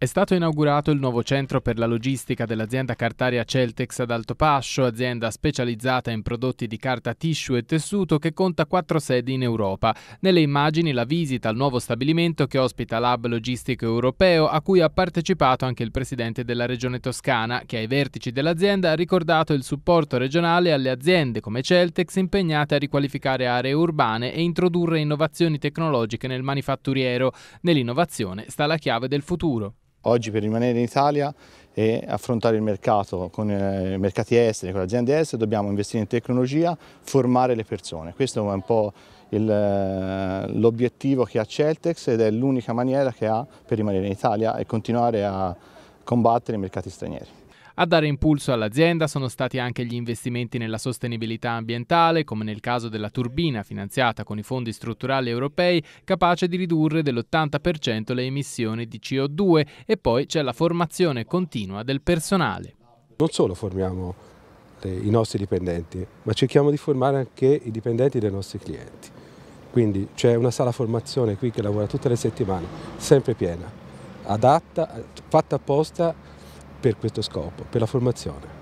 È stato inaugurato il nuovo centro per la logistica dell'azienda cartaria Celtex ad Altopascio, azienda specializzata in prodotti di carta tissue e tessuto che conta quattro sedi in Europa. Nelle immagini la visita al nuovo stabilimento che ospita l'hub logistico europeo a cui ha partecipato anche il presidente della regione toscana che ai vertici dell'azienda ha ricordato il supporto regionale alle aziende come Celtex impegnate a riqualificare aree urbane e introdurre innovazioni tecnologiche nel manifatturiero. Nell'innovazione sta la chiave del futuro. Oggi per rimanere in Italia e affrontare il mercato con eh, i mercati esteri, con le aziende estere, dobbiamo investire in tecnologia, formare le persone. Questo è un po' eh, l'obiettivo che ha Celtex ed è l'unica maniera che ha per rimanere in Italia e continuare a combattere i mercati stranieri. A dare impulso all'azienda sono stati anche gli investimenti nella sostenibilità ambientale, come nel caso della turbina finanziata con i fondi strutturali europei, capace di ridurre dell'80% le emissioni di CO2 e poi c'è la formazione continua del personale. Non solo formiamo i nostri dipendenti, ma cerchiamo di formare anche i dipendenti dei nostri clienti. Quindi c'è una sala formazione qui che lavora tutte le settimane, sempre piena, adatta, fatta apposta per questo scopo, per la formazione.